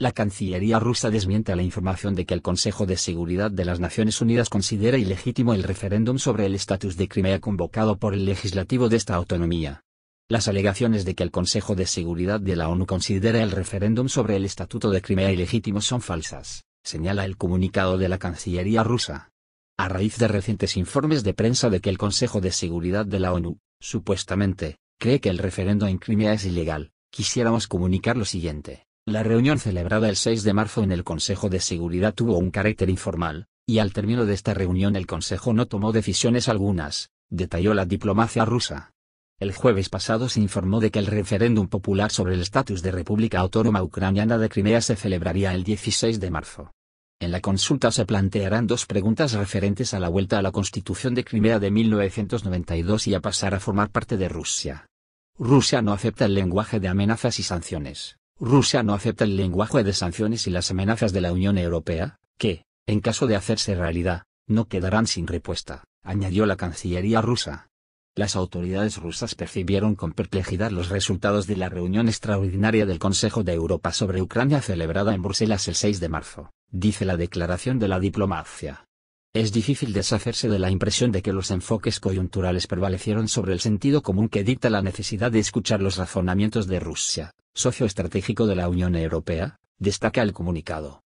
La Cancillería rusa desmiente la información de que el Consejo de Seguridad de las Naciones Unidas considera ilegítimo el referéndum sobre el estatus de Crimea convocado por el legislativo de esta autonomía. Las alegaciones de que el Consejo de Seguridad de la ONU considera el referéndum sobre el estatuto de Crimea ilegítimo son falsas, señala el comunicado de la Cancillería rusa. A raíz de recientes informes de prensa de que el Consejo de Seguridad de la ONU, supuestamente, cree que el referéndum en Crimea es ilegal, quisiéramos comunicar lo siguiente. La reunión celebrada el 6 de marzo en el Consejo de Seguridad tuvo un carácter informal, y al término de esta reunión el Consejo no tomó decisiones algunas, detalló la diplomacia rusa. El jueves pasado se informó de que el referéndum popular sobre el estatus de República Autónoma Ucraniana de Crimea se celebraría el 16 de marzo. En la consulta se plantearán dos preguntas referentes a la vuelta a la Constitución de Crimea de 1992 y a pasar a formar parte de Rusia. Rusia no acepta el lenguaje de amenazas y sanciones. Rusia no acepta el lenguaje de sanciones y las amenazas de la Unión Europea, que, en caso de hacerse realidad, no quedarán sin respuesta, añadió la Cancillería rusa. Las autoridades rusas percibieron con perplejidad los resultados de la reunión extraordinaria del Consejo de Europa sobre Ucrania celebrada en Bruselas el 6 de marzo, dice la declaración de la diplomacia. Es difícil deshacerse de la impresión de que los enfoques coyunturales prevalecieron sobre el sentido común que dicta la necesidad de escuchar los razonamientos de Rusia, socio estratégico de la Unión Europea, destaca el comunicado.